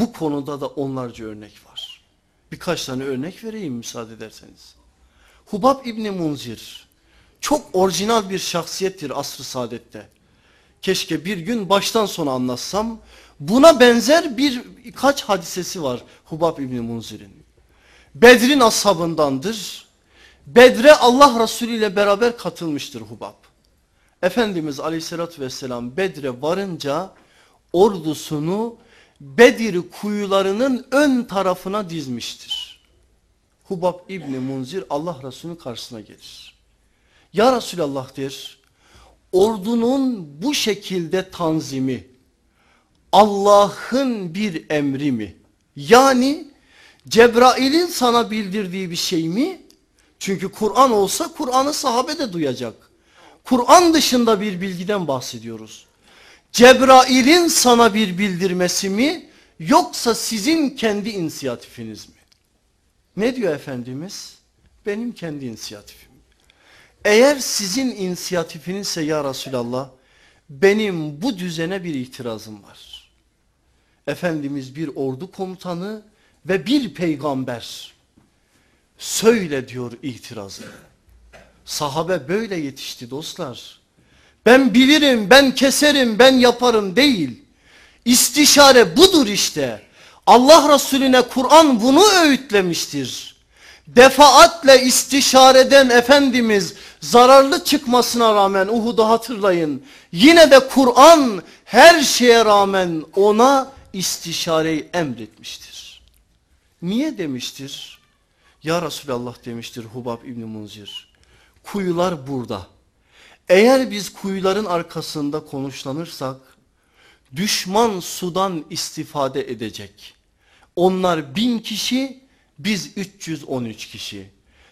Bu konuda da onlarca örnek var. Birkaç tane örnek vereyim müsaade ederseniz. Hubab İbni Munzir çok orijinal bir şahsiyettir asr-ı saadette. Keşke bir gün baştan sona anlatsam. Buna benzer bir kaç hadisesi var Hubab İbni Munzir'in. Bedrin ashabındandır. Bedre Allah Resulü ile beraber katılmıştır Hubab. Efendimiz aleyhissalatü vesselam Bedre varınca ordusunu Bedir kuyularının ön tarafına dizmiştir. Hubab İbni Munzir Allah Resulü'nün karşısına gelir. Ya Resulallah der, ordunun bu şekilde tanzimi Allah'ın bir emri mi? Yani Cebrail'in sana bildirdiği bir şey mi? Çünkü Kur'an olsa Kur'an'ı sahabe de duyacak. Kur'an dışında bir bilgiden bahsediyoruz. Cebrail'in sana bir bildirmesi mi yoksa sizin kendi inisiyatifiniz mi? Ne diyor Efendimiz? Benim kendi inisiyatifim. Eğer sizin inisiyatifinizse ya Resulallah benim bu düzene bir itirazım var. Efendimiz bir ordu komutanı ve bir peygamber. Söyle diyor itirazını. Sahabe böyle yetişti dostlar ben bilirim, ben keserim, ben yaparım değil. İstişare budur işte. Allah Resulüne Kur'an bunu öğütlemiştir. Defaatle istişareden Efendimiz zararlı çıkmasına rağmen Uhud'u hatırlayın. Yine de Kur'an her şeye rağmen ona istişareyi emretmiştir. Niye demiştir? Ya Resulallah demiştir Hubab İbni Munzir. Kuyular burada. Eğer biz kuyuların arkasında konuşlanırsak düşman sudan istifade edecek. Onlar bin kişi biz 313 kişi.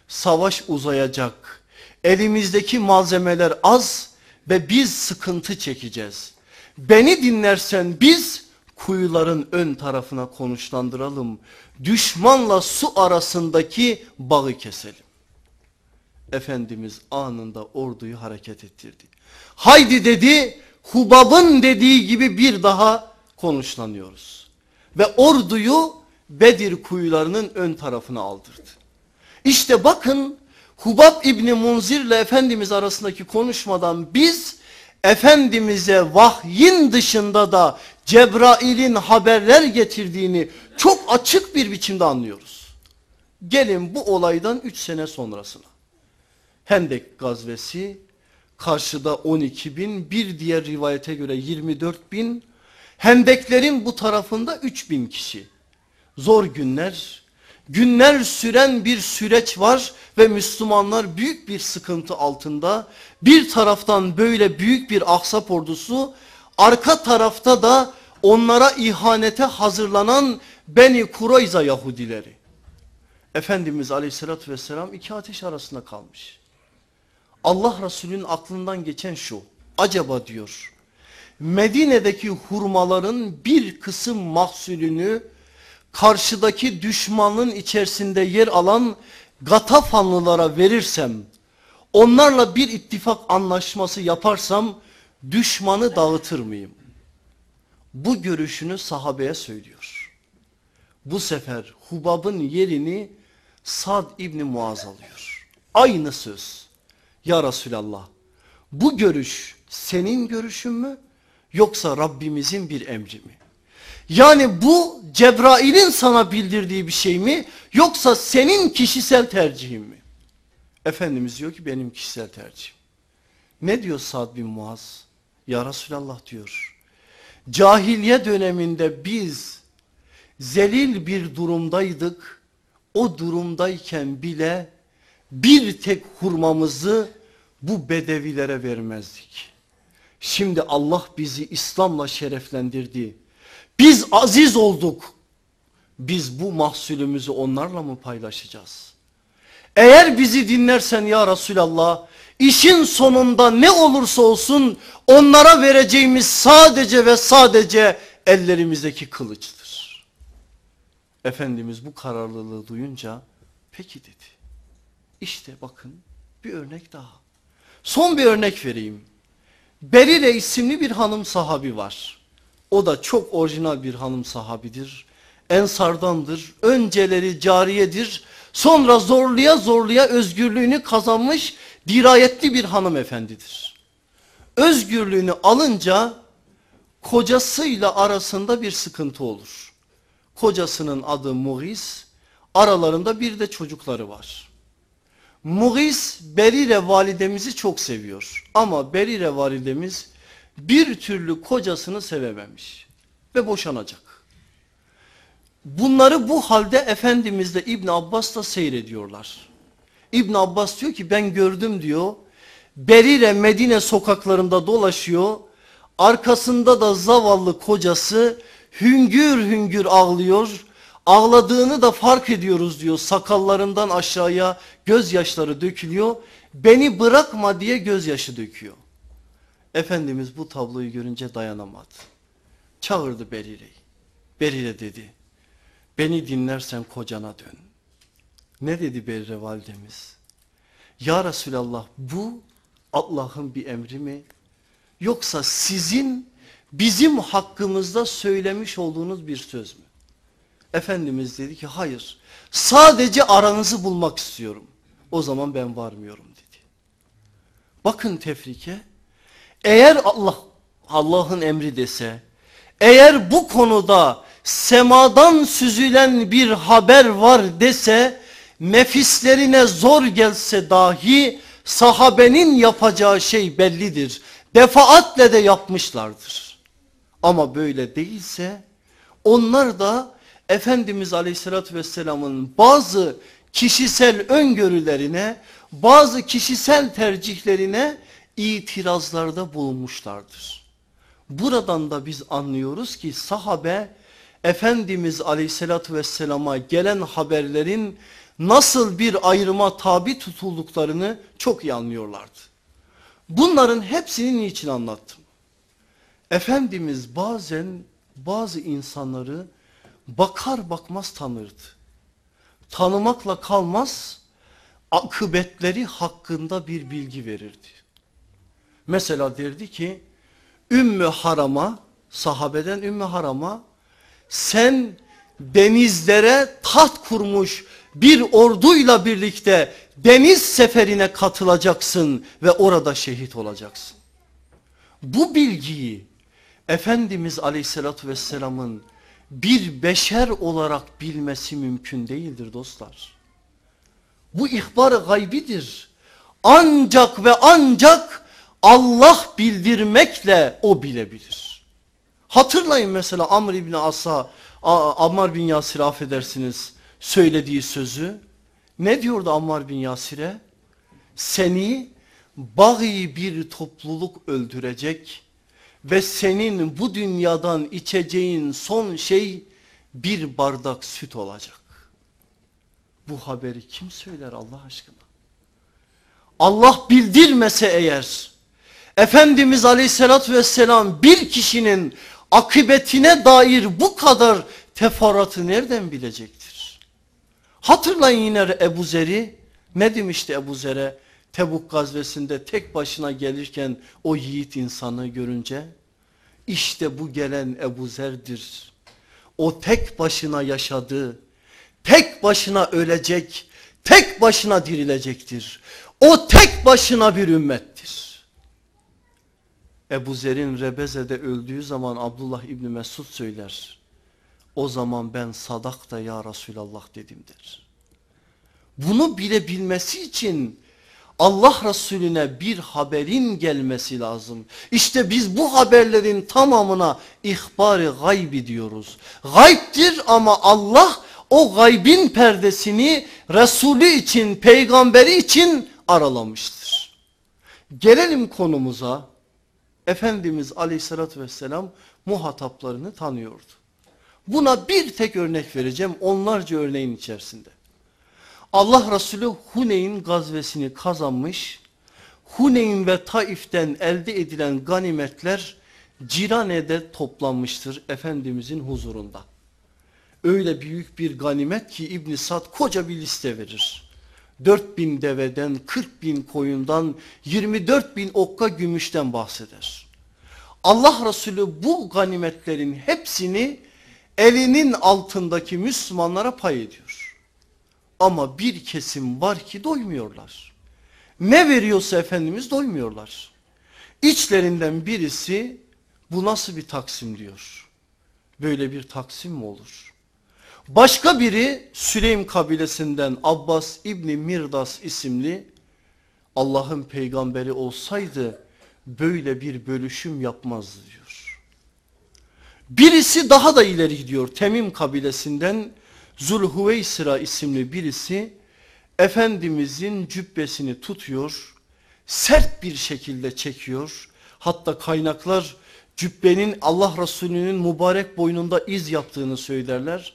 Savaş uzayacak. Elimizdeki malzemeler az ve biz sıkıntı çekeceğiz. Beni dinlersen biz kuyuların ön tarafına konuşlandıralım. Düşmanla su arasındaki bağı keselim. Efendimiz anında orduyu hareket ettirdi. Haydi dedi Hubab'ın dediği gibi bir daha konuşlanıyoruz. Ve orduyu Bedir kuyularının ön tarafına aldırdı. İşte bakın Hubab İbni Munzir ile Efendimiz arasındaki konuşmadan biz Efendimiz'e vahyin dışında da Cebrail'in haberler getirdiğini çok açık bir biçimde anlıyoruz. Gelin bu olaydan 3 sene sonrasına. Hendek gazvesi karşıda 12 bin bir diğer rivayete göre 24 bin Hendeklerin bu tarafında 3 bin kişi. Zor günler günler süren bir süreç var ve Müslümanlar büyük bir sıkıntı altında. Bir taraftan böyle büyük bir aksap ordusu arka tarafta da onlara ihanete hazırlanan Beni Kurayza Yahudileri. Efendimiz aleyhissalatü vesselam iki ateş arasında kalmış. Allah Resulü'nün aklından geçen şu. Acaba diyor Medine'deki hurmaların bir kısım mahsulünü karşıdaki düşmanın içerisinde yer alan Gatafanlılara verirsem onlarla bir ittifak anlaşması yaparsam düşmanı dağıtır mıyım? Bu görüşünü sahabeye söylüyor. Bu sefer Hubab'ın yerini Sad İbni Muaz alıyor. Aynı söz. Ya Resulallah bu görüş senin görüşün mü yoksa Rabbimizin bir emri mi? Yani bu Cebrail'in sana bildirdiği bir şey mi yoksa senin kişisel tercihin mi? Efendimiz diyor ki benim kişisel tercihim. Ne diyor Sad bin Muaz? Ya Resulallah diyor. Cahiliye döneminde biz zelil bir durumdaydık. O durumdayken bile bir tek hurmamızı bu bedevilere vermezdik. Şimdi Allah bizi İslam'la şereflendirdi. Biz aziz olduk. Biz bu mahsulümüzü onlarla mı paylaşacağız? Eğer bizi dinlersen ya Resulallah işin sonunda ne olursa olsun onlara vereceğimiz sadece ve sadece ellerimizdeki kılıçtır. Efendimiz bu kararlılığı duyunca peki dedi. İşte bakın bir örnek daha. Son bir örnek vereyim. Berire isimli bir hanım sahabi var. O da çok orijinal bir hanım sahabidir. Ensardandır, önceleri cariyedir. Sonra zorluya zorluya özgürlüğünü kazanmış dirayetli bir hanımefendidir. Özgürlüğünü alınca kocasıyla arasında bir sıkıntı olur. Kocasının adı Muğis, aralarında bir de çocukları var. Mugis Berire validemizi çok seviyor. Ama Berire validemiz bir türlü kocasını sevememiş ve boşanacak. Bunları bu halde Efendimizle İbn Abbas da seyrediyorlar. İbn Abbas diyor ki ben gördüm diyor. Berire Medine sokaklarında dolaşıyor. Arkasında da zavallı kocası hüngür hüngür ağlıyor Ağladığını da fark ediyoruz diyor sakallarından aşağıya gözyaşları dökülüyor. Beni bırakma diye gözyaşı döküyor. Efendimiz bu tabloyu görünce dayanamadı. Çağırdı Berire'yi. Berire dedi beni dinlersen kocana dön. Ne dedi Berire validemiz? Ya Resulallah bu Allah'ın bir emri mi? Yoksa sizin bizim hakkımızda söylemiş olduğunuz bir söz mü? Efendimiz dedi ki hayır sadece aranızı bulmak istiyorum. O zaman ben varmıyorum dedi. Bakın tefrike eğer Allah Allah'ın emri dese eğer bu konuda semadan süzülen bir haber var dese nefislerine zor gelse dahi sahabenin yapacağı şey bellidir. Defaatle de yapmışlardır. Ama böyle değilse onlar da Efendimiz Aleyhisselatü Vesselam'ın bazı kişisel öngörülerine, bazı kişisel tercihlerine itirazlarda bulunmuşlardır. Buradan da biz anlıyoruz ki sahabe Efendimiz Aleyhisselatü Vesselam'a gelen haberlerin nasıl bir ayrıma tabi tutulduklarını çok iyi anlıyorlardı. Bunların hepsini niçin anlattım? Efendimiz bazen bazı insanları bakar bakmaz tanırdı. Tanımakla kalmaz, akıbetleri hakkında bir bilgi verirdi. Mesela derdi ki, Ümmü Haram'a, sahabeden Ümmü Haram'a, sen denizlere taht kurmuş bir orduyla birlikte deniz seferine katılacaksın ve orada şehit olacaksın. Bu bilgiyi Efendimiz Aleyhisselatü Vesselam'ın bir beşer olarak bilmesi mümkün değildir dostlar. Bu ihbar gaybidir. Ancak ve ancak Allah bildirmekle o bilebilir. Hatırlayın mesela Amr İbni Asa, Ammar bin Yasir affedersiniz söylediği sözü. Ne diyordu Ammar bin Yasir'e? Seni bagi bir topluluk öldürecek ve senin bu dünyadan içeceğin son şey bir bardak süt olacak. Bu haberi kim söyler Allah aşkına? Allah bildirmese eğer Efendimiz aleyhissalatü vesselam bir kişinin akıbetine dair bu kadar teferratı nereden bilecektir? Hatırlayın yine Ebu Zer'i ne demişti Ebu Zer'e? Tebuk gazvesinde tek başına gelirken o yiğit insanı görünce işte bu gelen Ebu Zer'dir. O tek başına yaşadı, tek başına ölecek, tek başına dirilecektir. O tek başına bir ümmettir. Ebu Zer'in Rebeze'de öldüğü zaman Abdullah İbni Mesud söyler. O zaman ben sadakta ya Resulallah dedim der. Bunu bilebilmesi için Allah Resulüne bir haberin gelmesi lazım. İşte biz bu haberlerin tamamına ihbar-ı gaybi diyoruz. Gayiptir ama Allah o gaybin perdesini Resulü için, peygamberi için aralamıştır. Gelelim konumuza. Efendimiz aleyhissalatü vesselam muhataplarını tanıyordu. Buna bir tek örnek vereceğim onlarca örneğin içerisinde. Allah Resulü Huneyn gazvesini kazanmış. Huneyn ve Taif'ten elde edilen ganimetler Cirane'de toplanmıştır Efendimizin huzurunda. Öyle büyük bir ganimet ki İbn Sad koca bir liste verir. 4 bin deveden, 40 bin koyundan, 24 bin okka gümüşten bahseder. Allah Resulü bu ganimetlerin hepsini elinin altındaki Müslümanlara pay ediyor. Ama bir kesim var ki doymuyorlar. Ne veriyorsa Efendimiz doymuyorlar. İçlerinden birisi bu nasıl bir taksim diyor. Böyle bir taksim mi olur? Başka biri Süleym kabilesinden Abbas İbni Mirdas isimli Allah'ın peygamberi olsaydı böyle bir bölüşüm yapmazdı diyor. Birisi daha da ileri gidiyor Temim kabilesinden Zulhuveysıra isimli birisi Efendimizin cübbesini tutuyor, sert bir şekilde çekiyor. Hatta kaynaklar cübbenin Allah Resulü'nün mübarek boynunda iz yaptığını söylerler.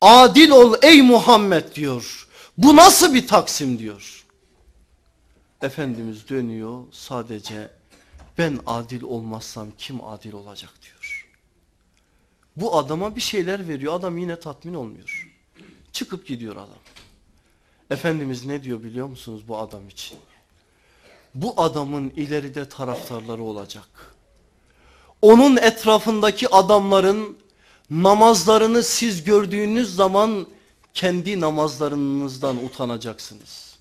Adil ol ey Muhammed diyor. Bu nasıl bir taksim diyor. Efendimiz dönüyor sadece ben adil olmazsam kim adil olacak diyor. Bu adama bir şeyler veriyor adam yine tatmin olmuyor. Çıkıp gidiyor adam. Efendimiz ne diyor biliyor musunuz bu adam için? Bu adamın ileride taraftarları olacak. Onun etrafındaki adamların namazlarını siz gördüğünüz zaman kendi namazlarınızdan utanacaksınız.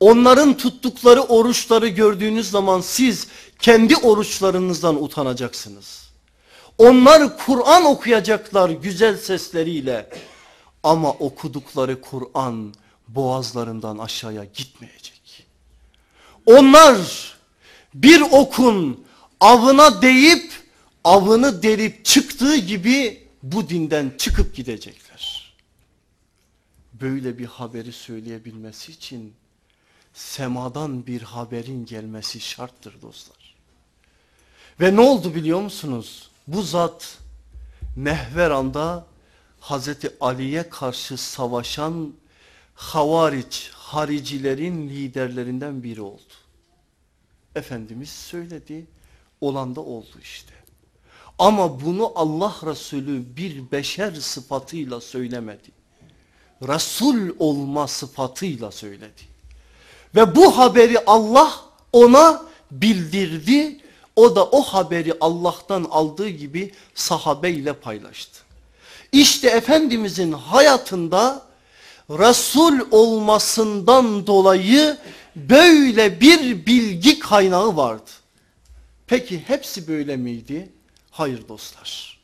Onların tuttukları oruçları gördüğünüz zaman siz kendi oruçlarınızdan utanacaksınız. Onlar Kur'an okuyacaklar güzel sesleriyle. Ama okudukları Kur'an boğazlarından aşağıya gitmeyecek. Onlar bir okun avına değip avını delip çıktığı gibi bu dinden çıkıp gidecekler. Böyle bir haberi söyleyebilmesi için semadan bir haberin gelmesi şarttır dostlar. Ve ne oldu biliyor musunuz? Bu zat Nehveran'da Hazreti Ali'ye karşı savaşan havariç, haricilerin liderlerinden biri oldu. Efendimiz söyledi, olan da oldu işte. Ama bunu Allah Resulü bir beşer sıfatıyla söylemedi. Resul olma sıfatıyla söyledi. Ve bu haberi Allah ona bildirdi. O da o haberi Allah'tan aldığı gibi sahabeyle paylaştı. İşte Efendimizin hayatında Resul olmasından dolayı böyle bir bilgi kaynağı vardı. Peki hepsi böyle miydi? Hayır dostlar.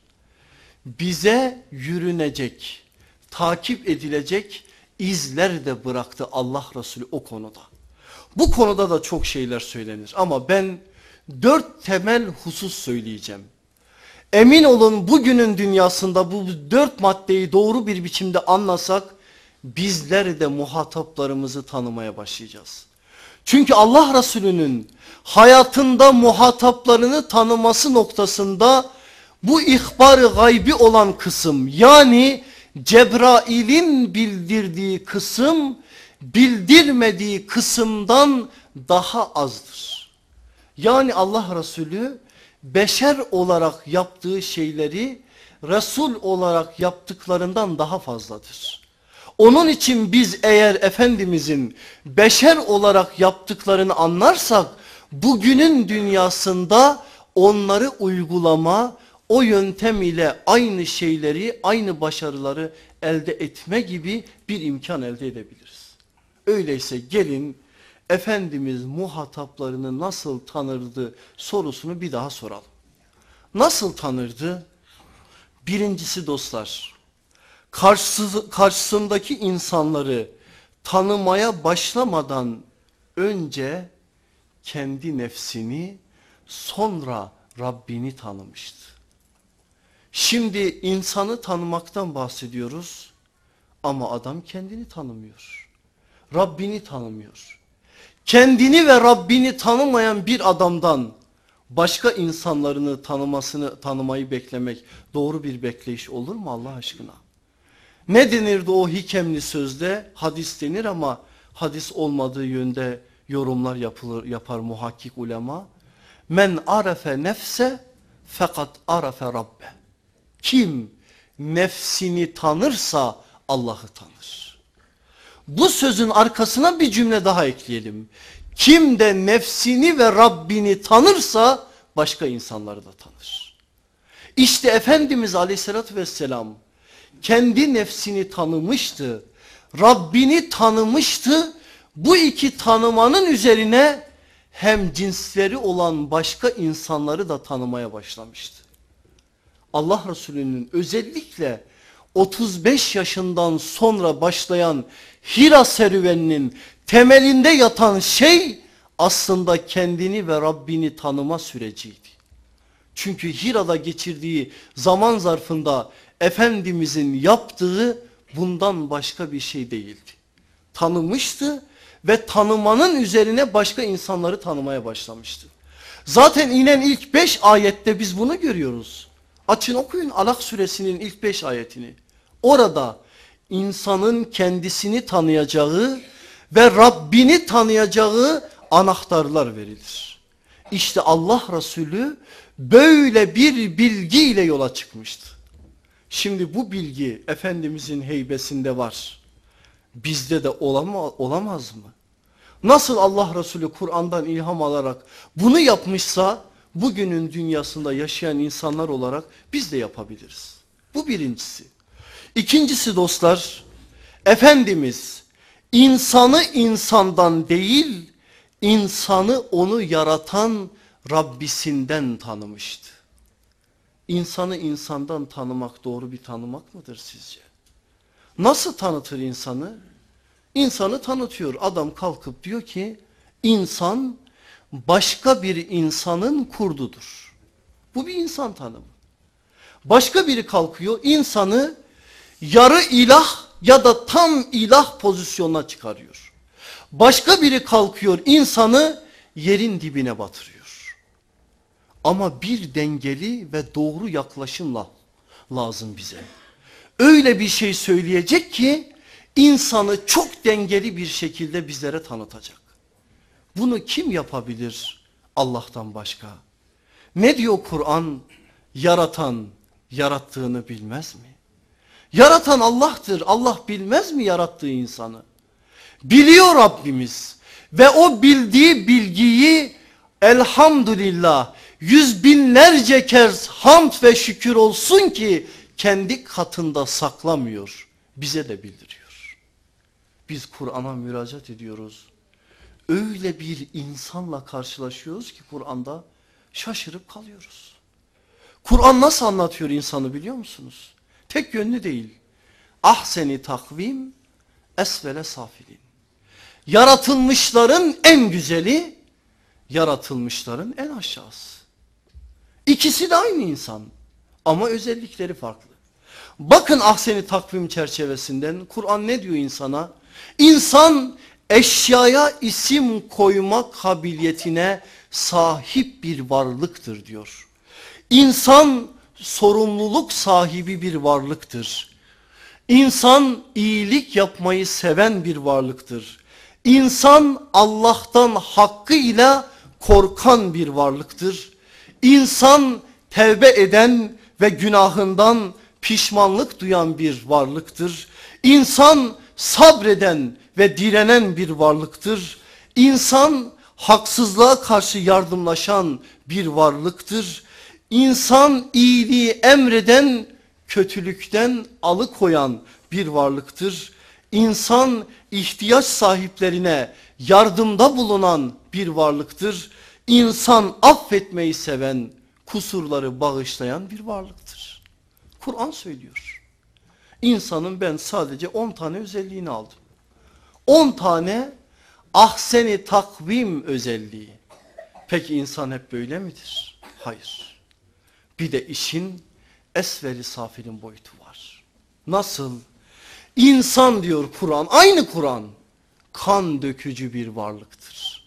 Bize yürünecek, takip edilecek izler de bıraktı Allah Resulü o konuda. Bu konuda da çok şeyler söylenir ama ben dört temel husus söyleyeceğim. Emin olun bugünün dünyasında bu dört maddeyi doğru bir biçimde anlasak bizler de muhataplarımızı tanımaya başlayacağız. Çünkü Allah Resulü'nün hayatında muhataplarını tanıması noktasında bu ihbar-ı gaybi olan kısım yani Cebrail'in bildirdiği kısım bildirmediği kısımdan daha azdır. Yani Allah Resulü beşer olarak yaptığı şeyleri Resul olarak yaptıklarından daha fazladır. Onun için biz eğer Efendimizin beşer olarak yaptıklarını anlarsak bugünün dünyasında onları uygulama o yöntem ile aynı şeyleri aynı başarıları elde etme gibi bir imkan elde edebiliriz. Öyleyse gelin Efendimiz muhataplarını nasıl tanırdı sorusunu bir daha soralım. Nasıl tanırdı? Birincisi dostlar, karşısındaki insanları tanımaya başlamadan önce kendi nefsini sonra Rabbini tanımıştı. Şimdi insanı tanımaktan bahsediyoruz ama adam kendini tanımıyor. Rabbini tanımıyor kendini ve Rabbini tanımayan bir adamdan başka insanlarını tanımasını tanımayı beklemek doğru bir bekleyiş olur mu Allah aşkına? Ne denirdi o hikemli sözde? Hadis denir ama hadis olmadığı yönde yorumlar yapılır, yapar muhakkik ulema. Men arefe nefse fakat arefe rabbe. Kim nefsini tanırsa Allah'ı tanır bu sözün arkasına bir cümle daha ekleyelim. Kim de nefsini ve Rabbini tanırsa başka insanları da tanır. İşte Efendimiz aleyhissalatü vesselam kendi nefsini tanımıştı. Rabbini tanımıştı. Bu iki tanımanın üzerine hem cinsleri olan başka insanları da tanımaya başlamıştı. Allah Resulü'nün özellikle 35 yaşından sonra başlayan Hira serüveninin temelinde yatan şey aslında kendini ve Rabbini tanıma süreciydi. Çünkü Hira'da geçirdiği zaman zarfında Efendimizin yaptığı bundan başka bir şey değildi. Tanımıştı ve tanımanın üzerine başka insanları tanımaya başlamıştı. Zaten inen ilk 5 ayette biz bunu görüyoruz. Açın okuyun Alak suresinin ilk 5 ayetini. Orada insanın kendisini tanıyacağı ve Rabbini tanıyacağı anahtarlar verilir. İşte Allah Resulü böyle bir bilgiyle yola çıkmıştı. Şimdi bu bilgi Efendimizin heybesinde var. Bizde de olama, olamaz mı? Nasıl Allah Resulü Kur'an'dan ilham alarak bunu yapmışsa bugünün dünyasında yaşayan insanlar olarak biz de yapabiliriz. Bu birincisi. İkincisi dostlar, Efendimiz insanı insandan değil, insanı onu yaratan Rabbisinden tanımıştı. İnsanı insandan tanımak doğru bir tanımak mıdır sizce? Nasıl tanıtır insanı? İnsanı tanıtıyor. Adam kalkıp diyor ki insan başka bir insanın kurdudur. Bu bir insan tanımı. Başka biri kalkıyor insanı yarı ilah ya da tam ilah pozisyonuna çıkarıyor. Başka biri kalkıyor insanı yerin dibine batırıyor. Ama bir dengeli ve doğru yaklaşımla lazım bize. Öyle bir şey söyleyecek ki insanı çok dengeli bir şekilde bizlere tanıtacak. Bunu kim yapabilir Allah'tan başka? Ne diyor Kur'an? Yaratan yarattığını bilmez mi? Yaratan Allah'tır. Allah bilmez mi yarattığı insanı? Biliyor Rabbimiz ve o bildiği bilgiyi elhamdülillah yüz binlerce kez hamd ve şükür olsun ki kendi katında saklamıyor. Bize de bildiriyor. Biz Kur'an'a müracaat ediyoruz. Öyle bir insanla karşılaşıyoruz ki Kur'an'da şaşırıp kalıyoruz. Kur'an nasıl anlatıyor insanı biliyor musunuz? Tek yönlü değil. Ah seni takvim esvele safilin. Yaratılmışların en güzeli yaratılmışların en aşağısı. İkisi de aynı insan ama özellikleri farklı. Bakın ah seni takvim çerçevesinden Kur'an ne diyor insana? İnsan eşyaya isim koyma kabiliyetine sahip bir varlıktır diyor. İnsan sorumluluk sahibi bir varlıktır. İnsan iyilik yapmayı seven bir varlıktır. İnsan Allah'tan hakkıyla korkan bir varlıktır. İnsan tevbe eden ve günahından pişmanlık duyan bir varlıktır. İnsan sabreden ve direnen bir varlıktır. İnsan haksızlığa karşı yardımlaşan bir varlıktır insan iyiliği emreden kötülükten alıkoyan bir varlıktır. İnsan ihtiyaç sahiplerine yardımda bulunan bir varlıktır. İnsan affetmeyi seven, kusurları bağışlayan bir varlıktır. Kur'an söylüyor. İnsanın ben sadece 10 tane özelliğini aldım. 10 tane ahseni takvim özelliği. Peki insan hep böyle midir? Hayır. Bir de işin esveri safirin boyutu var. Nasıl? İnsan diyor Kur'an, aynı Kur'an kan dökücü bir varlıktır.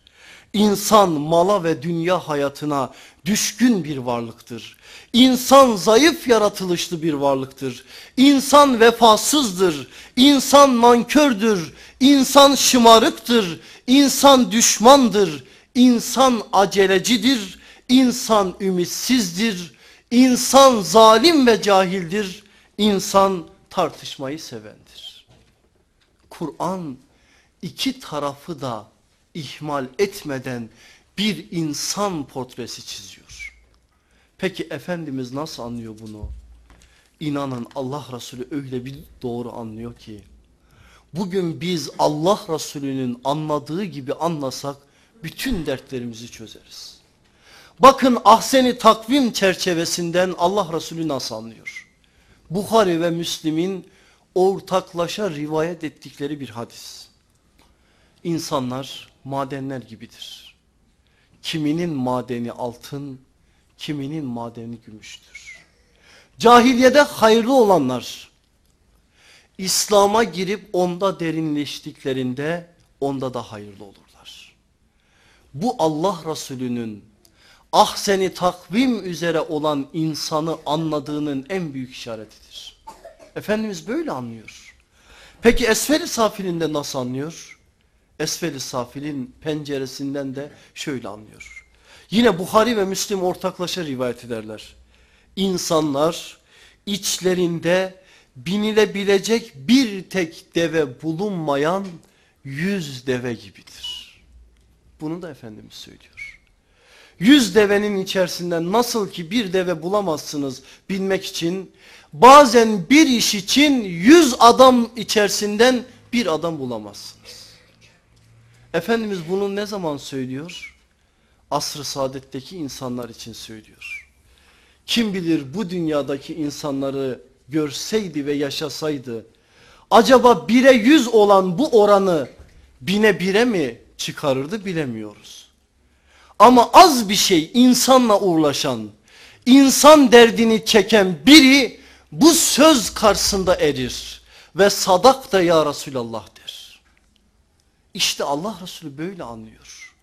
İnsan mala ve dünya hayatına düşkün bir varlıktır. İnsan zayıf yaratılışlı bir varlıktır. İnsan vefasızdır. İnsan mankördür. İnsan şımarıktır. İnsan düşmandır. İnsan acelecidir. İnsan ümitsizdir İnsan zalim ve cahildir. İnsan tartışmayı sevendir. Kur'an iki tarafı da ihmal etmeden bir insan portresi çiziyor. Peki Efendimiz nasıl anlıyor bunu? İnanın Allah Resulü öyle bir doğru anlıyor ki bugün biz Allah Resulü'nün anladığı gibi anlasak bütün dertlerimizi çözeriz. Bakın ahseni takvim çerçevesinden Allah Resulü nasıl anlıyor? Bukhari ve Müslim'in ortaklaşa rivayet ettikleri bir hadis. İnsanlar madenler gibidir. Kiminin madeni altın, kiminin madeni gümüştür. Cahiliyede hayırlı olanlar İslam'a girip onda derinleştiklerinde onda da hayırlı olurlar. Bu Allah Resulü'nün ah seni takvim üzere olan insanı anladığının en büyük işaretidir. Efendimiz böyle anlıyor. Peki esfel-i safilinde nasıl anlıyor? Esfel-i safilin penceresinden de şöyle anlıyor. Yine Buhari ve Müslim ortaklaşa rivayet ederler. İnsanlar içlerinde binilebilecek bir tek deve bulunmayan yüz deve gibidir. Bunu da Efendimiz söylüyor. Yüz devenin içerisinden nasıl ki bir deve bulamazsınız bilmek için bazen bir iş için yüz adam içerisinden bir adam bulamazsınız. Efendimiz bunu ne zaman söylüyor? Asr-ı saadetteki insanlar için söylüyor. Kim bilir bu dünyadaki insanları görseydi ve yaşasaydı acaba bire yüz olan bu oranı bine bire mi çıkarırdı bilemiyoruz. Ama az bir şey insanla uğraşan, insan derdini çeken biri bu söz karşısında erir. Ve sadak da ya Resulallah der. İşte Allah Resulü böyle anlıyor.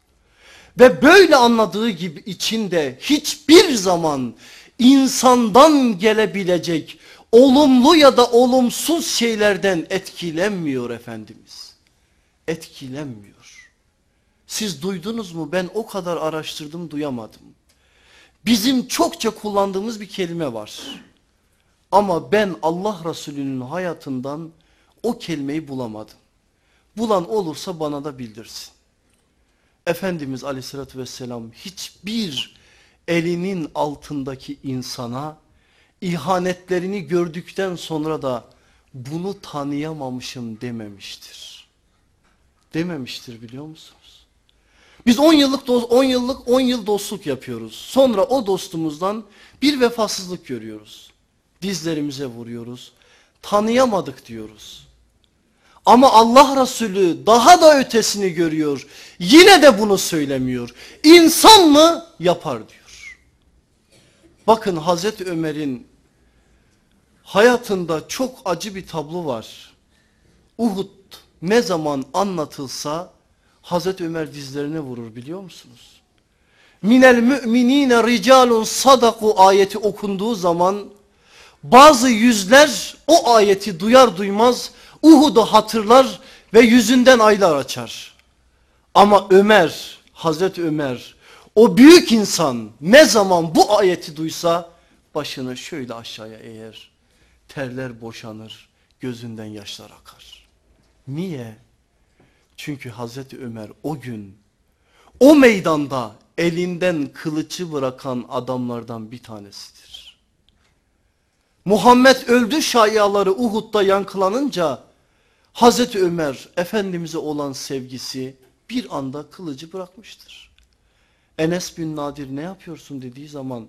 Ve böyle anladığı gibi içinde hiçbir zaman insandan gelebilecek olumlu ya da olumsuz şeylerden etkilenmiyor Efendimiz. Etkilenmiyor. Siz duydunuz mu? Ben o kadar araştırdım duyamadım. Bizim çokça kullandığımız bir kelime var. Ama ben Allah Resulü'nün hayatından o kelimeyi bulamadım. Bulan olursa bana da bildirsin. Efendimiz aleyhissalatü vesselam hiçbir elinin altındaki insana ihanetlerini gördükten sonra da bunu tanıyamamışım dememiştir. Dememiştir biliyor musunuz? Biz 10 yıllık 10 yıllık 10 yıl dostluk yapıyoruz. Sonra o dostumuzdan bir vefasızlık görüyoruz. Dizlerimize vuruyoruz. Tanıyamadık diyoruz. Ama Allah Resulü daha da ötesini görüyor. Yine de bunu söylemiyor. İnsan mı yapar diyor. Bakın Hazreti Ömer'in hayatında çok acı bir tablo var. Uhud ne zaman anlatılsa Hazreti Ömer dizlerine vurur biliyor musunuz? Minel müminine ricalun sadaku ayeti okunduğu zaman bazı yüzler o ayeti duyar duymaz Uhud'u hatırlar ve yüzünden aylar açar. Ama Ömer, Hazreti Ömer o büyük insan ne zaman bu ayeti duysa başını şöyle aşağıya eğer terler boşanır gözünden yaşlar akar. Niye? Çünkü Hazreti Ömer o gün o meydanda elinden kılıcı bırakan adamlardan bir tanesidir. Muhammed öldü şayiaları Uhud'da yankılanınca Hazreti Ömer Efendimiz'e olan sevgisi bir anda kılıcı bırakmıştır. Enes bin Nadir ne yapıyorsun dediği zaman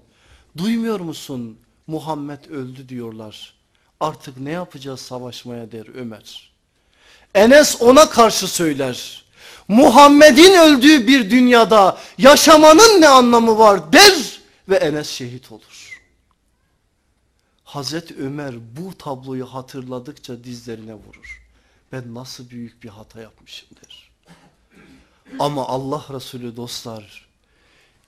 duymuyor musun Muhammed öldü diyorlar. Artık ne yapacağız savaşmaya der Ömer. Enes ona karşı söyler. Muhammed'in öldüğü bir dünyada yaşamanın ne anlamı var der ve Enes şehit olur. Hazreti Ömer bu tabloyu hatırladıkça dizlerine vurur. Ben nasıl büyük bir hata yapmışım der. Ama Allah Resulü dostlar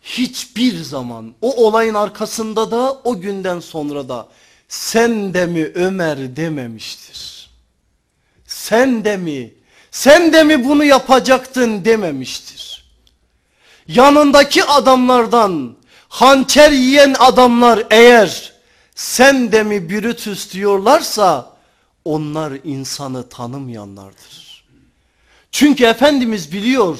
hiçbir zaman o olayın arkasında da o günden sonra da sen de mi Ömer dememiştir sen de mi, sen de mi bunu yapacaktın dememiştir. Yanındaki adamlardan hançer yiyen adamlar eğer sen de mi Brutus diyorlarsa onlar insanı tanımayanlardır. Çünkü Efendimiz biliyor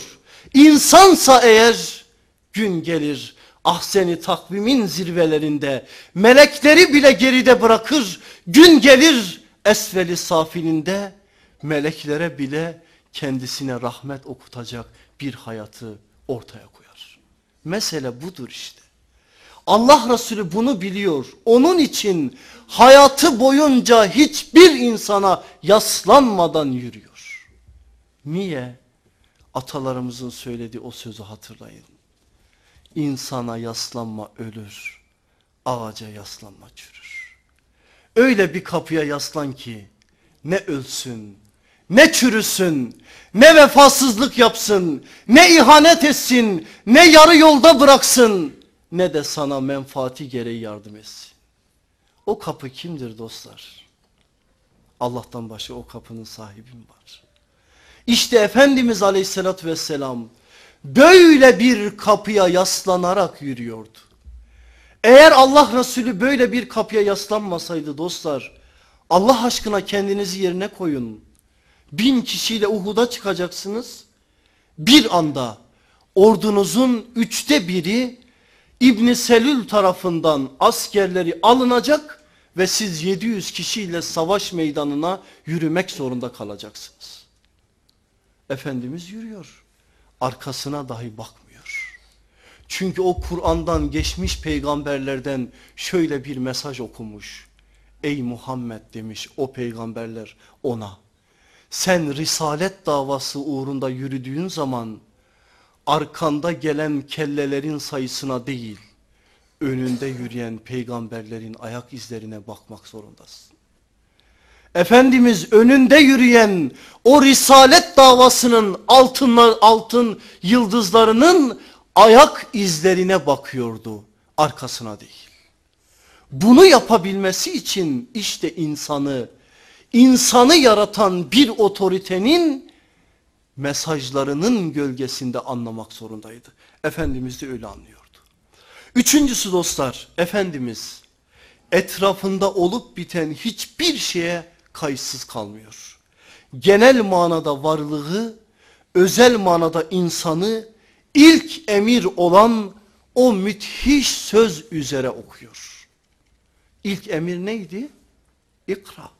insansa eğer gün gelir ahseni takvimin zirvelerinde melekleri bile geride bırakır gün gelir esveli safilinde meleklere bile kendisine rahmet okutacak bir hayatı ortaya koyar. Mesele budur işte. Allah Resulü bunu biliyor. Onun için hayatı boyunca hiçbir insana yaslanmadan yürüyor. Niye? Atalarımızın söylediği o sözü hatırlayın. İnsana yaslanma ölür, ağaca yaslanma çürür. Öyle bir kapıya yaslan ki ne ölsün ne çürüsün, ne vefasızlık yapsın, ne ihanet etsin, ne yarı yolda bıraksın, ne de sana menfaati gereği yardım etsin. O kapı kimdir dostlar? Allah'tan başka o kapının sahibi mi var? İşte Efendimiz aleyhissalatü vesselam böyle bir kapıya yaslanarak yürüyordu. Eğer Allah Resulü böyle bir kapıya yaslanmasaydı dostlar Allah aşkına kendinizi yerine koyun. Bin kişiyle Uhud'a çıkacaksınız. Bir anda ordunuzun üçte biri İbni Selül tarafından askerleri alınacak ve siz 700 kişiyle savaş meydanına yürümek zorunda kalacaksınız. Efendimiz yürüyor. Arkasına dahi bakmıyor. Çünkü o Kur'an'dan geçmiş peygamberlerden şöyle bir mesaj okumuş. Ey Muhammed demiş o peygamberler ona. Sen risalet davası uğrunda yürüdüğün zaman arkanda gelen kellelerin sayısına değil önünde yürüyen peygamberlerin ayak izlerine bakmak zorundasın. Efendimiz önünde yürüyen o risalet davasının altınlar, altın yıldızlarının ayak izlerine bakıyordu arkasına değil. Bunu yapabilmesi için işte insanı insanı yaratan bir otoritenin mesajlarının gölgesinde anlamak zorundaydı. Efendimiz de öyle anlıyordu. Üçüncüsü dostlar, Efendimiz etrafında olup biten hiçbir şeye kayıtsız kalmıyor. Genel manada varlığı, özel manada insanı ilk emir olan o müthiş söz üzere okuyor. İlk emir neydi? İkra.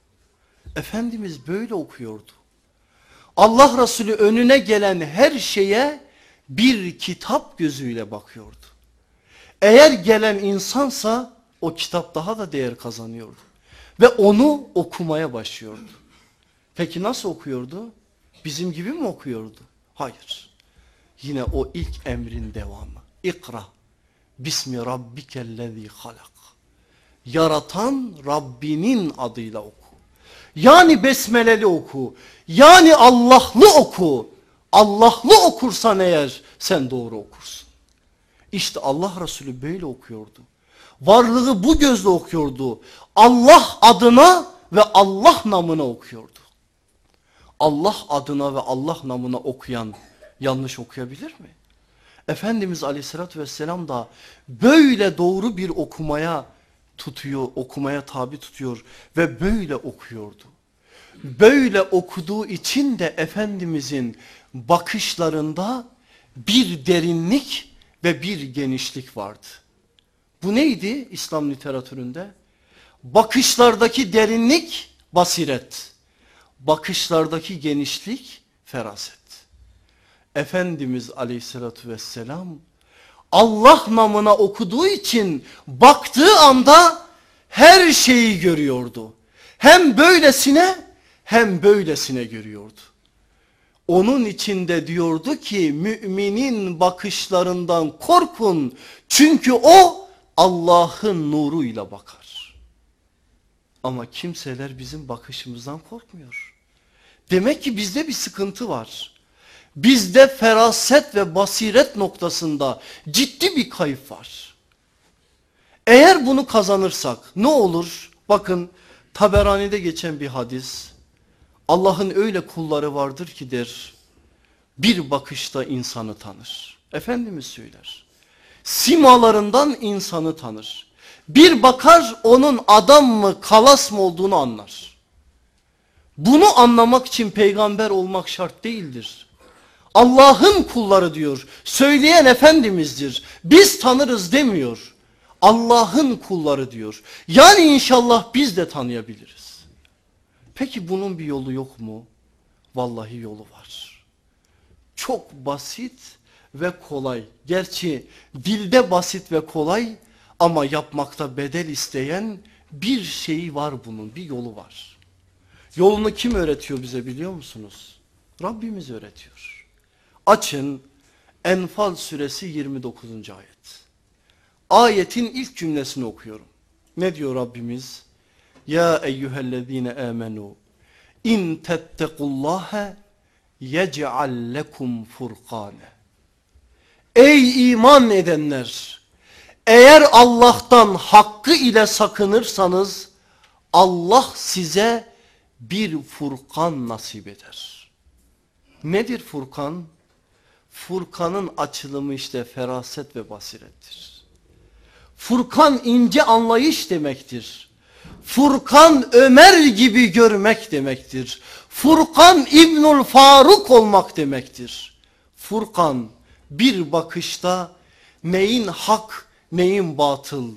Efendimiz böyle okuyordu. Allah Resulü önüne gelen her şeye bir kitap gözüyle bakıyordu. Eğer gelen insansa o kitap daha da değer kazanıyordu. Ve onu okumaya başlıyordu. Peki nasıl okuyordu? Bizim gibi mi okuyordu? Hayır. Yine o ilk emrin devamı. İkra. Bismi rabbikellezi halak. Yaratan Rabbinin adıyla oku. Yani besmeleli oku. Yani Allah'lı oku. Allah'lı okursan eğer sen doğru okursun. İşte Allah Resulü böyle okuyordu. Varlığı bu gözle okuyordu. Allah adına ve Allah namına okuyordu. Allah adına ve Allah namına okuyan yanlış okuyabilir mi? Efendimiz aleyhissalatü vesselam da böyle doğru bir okumaya tutuyor, okumaya tabi tutuyor ve böyle okuyordu. Böyle okuduğu için de Efendimizin bakışlarında bir derinlik ve bir genişlik vardı. Bu neydi İslam literatüründe? Bakışlardaki derinlik basiret, bakışlardaki genişlik feraset. Efendimiz aleyhissalatü vesselam Allah namına okuduğu için baktığı anda her şeyi görüyordu. Hem böylesine hem böylesine görüyordu. Onun içinde diyordu ki müminin bakışlarından korkun. Çünkü o Allah'ın nuruyla bakar. Ama kimseler bizim bakışımızdan korkmuyor. Demek ki bizde bir sıkıntı var. Bizde feraset ve basiret noktasında ciddi bir kayıp var. Eğer bunu kazanırsak ne olur? Bakın Taberani'de geçen bir hadis. Allah'ın öyle kulları vardır ki der bir bakışta insanı tanır. Efendimiz söyler. Simalarından insanı tanır. Bir bakar onun adam mı kalas mı olduğunu anlar. Bunu anlamak için peygamber olmak şart değildir. Allah'ın kulları diyor. Söyleyen Efendimiz'dir. Biz tanırız demiyor. Allah'ın kulları diyor. Yani inşallah biz de tanıyabiliriz. Peki bunun bir yolu yok mu? Vallahi yolu var. Çok basit ve kolay. Gerçi dilde basit ve kolay ama yapmakta bedel isteyen bir şeyi var bunun, bir yolu var. Yolunu kim öğretiyor bize biliyor musunuz? Rabbimiz öğretiyor. Açın Enfal suresi 29. ayet. Ayetin ilk cümlesini okuyorum. Ne diyor Rabbimiz? Ya eyyühellezine amenu in tettekullâhe yec'al lekum furkâne. Ey iman edenler! Eğer Allah'tan hakkı ile sakınırsanız Allah size bir furkan nasip eder. Nedir furkan? Furkan Furkan'ın açılımı işte feraset ve basirettir. Furkan ince anlayış demektir. Furkan Ömer gibi görmek demektir. Furkan İbnül Faruk olmak demektir. Furkan bir bakışta neyin hak neyin batıl,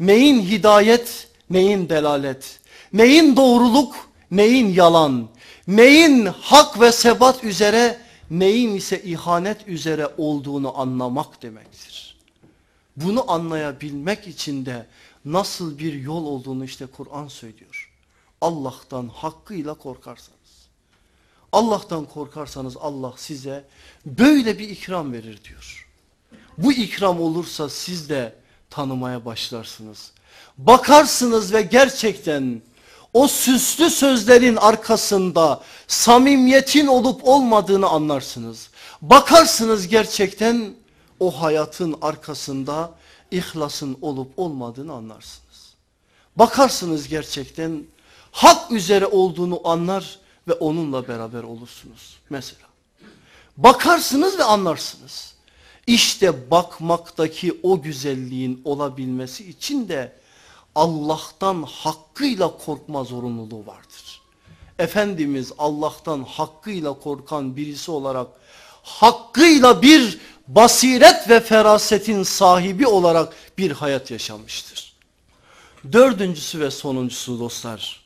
neyin hidayet neyin delalet, neyin doğruluk neyin yalan, neyin hak ve sebat üzere neyin ise ihanet üzere olduğunu anlamak demektir. Bunu anlayabilmek için de nasıl bir yol olduğunu işte Kur'an söylüyor. Allah'tan hakkıyla korkarsanız. Allah'tan korkarsanız Allah size böyle bir ikram verir diyor. Bu ikram olursa siz de tanımaya başlarsınız. Bakarsınız ve gerçekten o süslü sözlerin arkasında samimiyetin olup olmadığını anlarsınız. Bakarsınız gerçekten o hayatın arkasında ihlasın olup olmadığını anlarsınız. Bakarsınız gerçekten hak üzere olduğunu anlar ve onunla beraber olursunuz mesela. Bakarsınız ve anlarsınız. İşte bakmaktaki o güzelliğin olabilmesi için de Allah'tan hakkıyla korkma zorunluluğu vardır. Efendimiz Allah'tan hakkıyla korkan birisi olarak hakkıyla bir basiret ve ferasetin sahibi olarak bir hayat yaşamıştır. Dördüncüsü ve sonuncusu dostlar.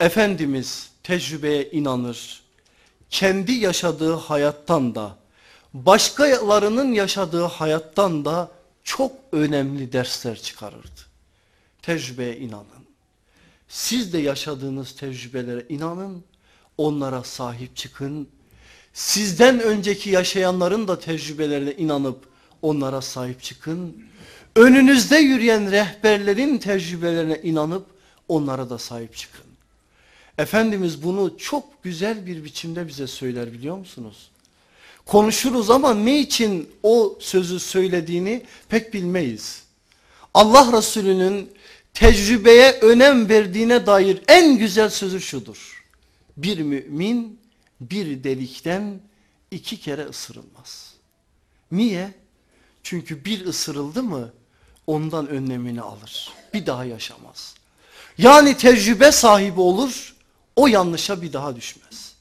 Efendimiz tecrübeye inanır. Kendi yaşadığı hayattan da başkalarının yaşadığı hayattan da çok önemli dersler çıkarırdı tecrübeye inanın. Siz de yaşadığınız tecrübelere inanın, onlara sahip çıkın. Sizden önceki yaşayanların da tecrübelerine inanıp onlara sahip çıkın. Önünüzde yürüyen rehberlerin tecrübelerine inanıp onlara da sahip çıkın. Efendimiz bunu çok güzel bir biçimde bize söyler biliyor musunuz? Konuşuruz ama ne için o sözü söylediğini pek bilmeyiz. Allah Resulü'nün tecrübeye önem verdiğine dair en güzel sözü şudur. Bir mümin bir delikten iki kere ısırılmaz. Niye? Çünkü bir ısırıldı mı ondan önlemini alır. Bir daha yaşamaz. Yani tecrübe sahibi olur o yanlışa bir daha düşmez.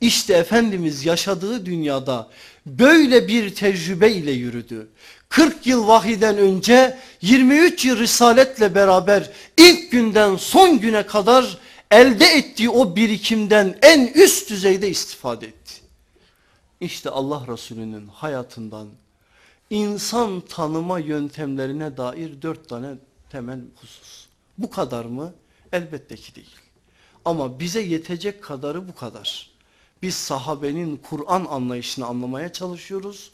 İşte Efendimiz yaşadığı dünyada böyle bir tecrübe ile yürüdü. 40 yıl vahiden önce 23 yıl risaletle beraber ilk günden son güne kadar elde ettiği o birikimden en üst düzeyde istifade etti. İşte Allah Resulü'nün hayatından insan tanıma yöntemlerine dair dört tane temel husus. Bu kadar mı? Elbette ki değil. Ama bize yetecek kadarı bu kadar. Biz sahabenin Kur'an anlayışını anlamaya çalışıyoruz.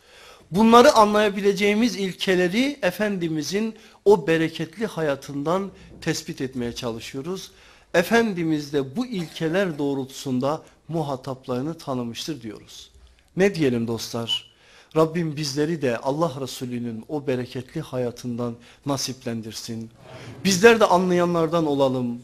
Bunları anlayabileceğimiz ilkeleri Efendimizin o bereketli hayatından tespit etmeye çalışıyoruz. Efendimiz de bu ilkeler doğrultusunda muhataplarını tanımıştır diyoruz. Ne diyelim dostlar? Rabbim bizleri de Allah Resulü'nün o bereketli hayatından nasiplendirsin. Bizler de anlayanlardan olalım,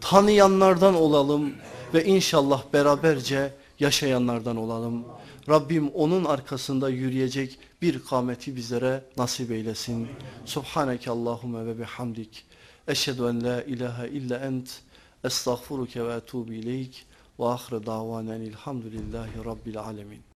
tanıyanlardan olalım ve inşallah beraberce yaşayanlardan olalım. Rabbim onun arkasında yürüyecek bir kâmeti bizlere nasip eylesin. Subhaneke Allahümme ve bihamdik. Eşhedü en la ilahe illa ent. Estağfuruke ve etubu ileyk. Ve ahire davanen elhamdülillahi rabbil alemin.